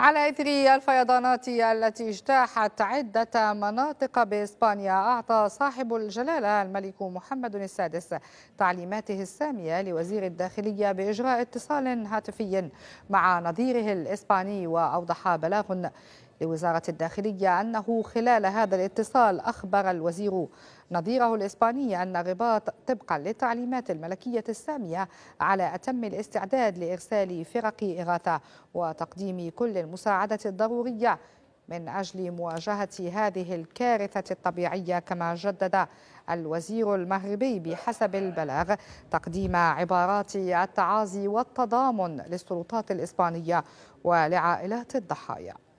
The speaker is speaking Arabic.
على إثر الفيضانات التي اجتاحت عدة مناطق بإسبانيا أعطى صاحب الجلالة الملك محمد السادس تعليماته السامية لوزير الداخلية بإجراء اتصال هاتفي مع نظيره الإسباني وأوضح بلاغ لوزارة الداخلية أنه خلال هذا الاتصال أخبر الوزير نظيره الإسباني أن الرباط طبقا للتعليمات الملكية السامية على أتم الاستعداد لإرسال فرق إغاثة وتقديم كل المساعدة الضرورية من أجل مواجهة هذه الكارثة الطبيعية كما جدد الوزير المغربي بحسب البلاغ تقديم عبارات التعازي والتضامن للسلطات الإسبانية ولعائلات الضحايا